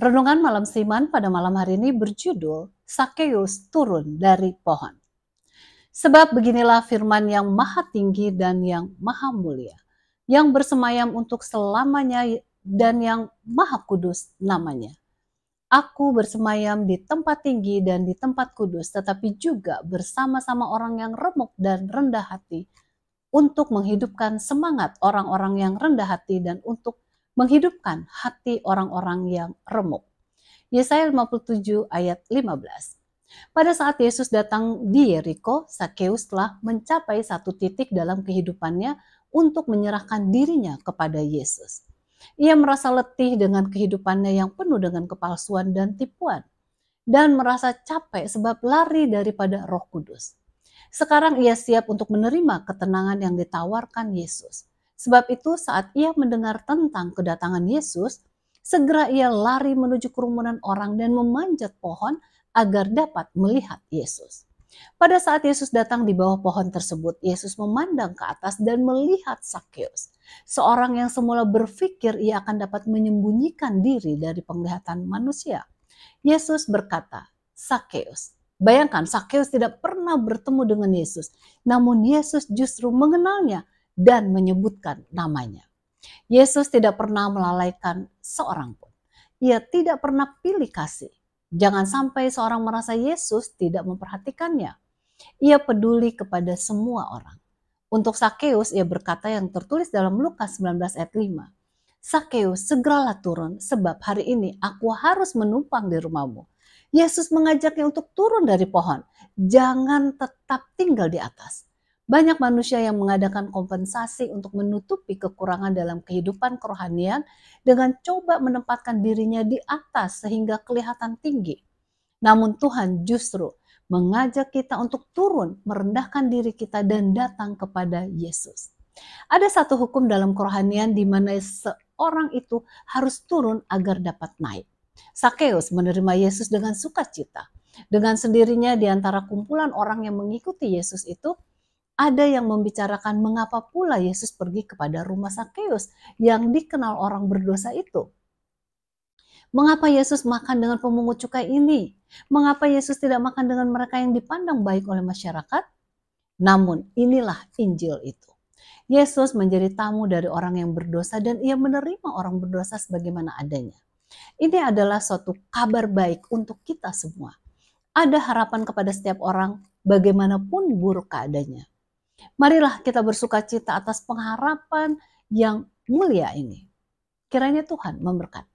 Renungan Malam Seliman pada malam hari ini berjudul Sakeus Turun dari Pohon. Sebab beginilah firman yang maha tinggi dan yang maha mulia, yang bersemayam untuk selamanya dan yang maha kudus namanya. Aku bersemayam di tempat tinggi dan di tempat kudus, tetapi juga bersama-sama orang yang remuk dan rendah hati, untuk menghidupkan semangat orang-orang yang rendah hati dan untuk menghidupkan hati orang-orang yang remuk. Yesaya 57 ayat 15. Pada saat Yesus datang di Yeriko, Sakeus telah mencapai satu titik dalam kehidupannya untuk menyerahkan dirinya kepada Yesus. Ia merasa letih dengan kehidupannya yang penuh dengan kepalsuan dan tipuan dan merasa capek sebab lari daripada Roh Kudus. Sekarang ia siap untuk menerima ketenangan yang ditawarkan Yesus. Sebab itu saat ia mendengar tentang kedatangan Yesus, segera ia lari menuju kerumunan orang dan memanjat pohon agar dapat melihat Yesus. Pada saat Yesus datang di bawah pohon tersebut, Yesus memandang ke atas dan melihat Sakeus, seorang yang semula berpikir ia akan dapat menyembunyikan diri dari penglihatan manusia. Yesus berkata, "Sakeus." Bayangkan Sakeus tidak pernah bertemu dengan Yesus, namun Yesus justru mengenalnya dan menyebutkan namanya. Yesus tidak pernah melalaikan seorang pun. Ia tidak pernah pilih kasih. Jangan sampai seorang merasa Yesus tidak memperhatikannya. Ia peduli kepada semua orang. Untuk Sakeus ia berkata yang tertulis dalam Lukas 19 ayat 5. Sakeus segeralah turun sebab hari ini aku harus menumpang di rumahmu. Yesus mengajaknya untuk turun dari pohon. Jangan tetap tinggal di atas. Banyak manusia yang mengadakan kompensasi untuk menutupi kekurangan dalam kehidupan kerohanian dengan coba menempatkan dirinya di atas sehingga kelihatan tinggi. Namun Tuhan justru mengajak kita untuk turun, merendahkan diri kita dan datang kepada Yesus. Ada satu hukum dalam kerohanian di mana seorang itu harus turun agar dapat naik. Sakeus menerima Yesus dengan sukacita. Dengan sendirinya di antara kumpulan orang yang mengikuti Yesus itu, ada yang membicarakan mengapa pula Yesus pergi kepada rumah Sakeus yang dikenal orang berdosa itu. Mengapa Yesus makan dengan pemungut cukai ini? Mengapa Yesus tidak makan dengan mereka yang dipandang baik oleh masyarakat? Namun inilah Injil itu. Yesus menjadi tamu dari orang yang berdosa dan ia menerima orang berdosa sebagaimana adanya. Ini adalah suatu kabar baik untuk kita semua. Ada harapan kepada setiap orang bagaimanapun buruk keadaannya. Marilah kita bersuka cita atas pengharapan yang mulia ini. Kiranya Tuhan memberkati.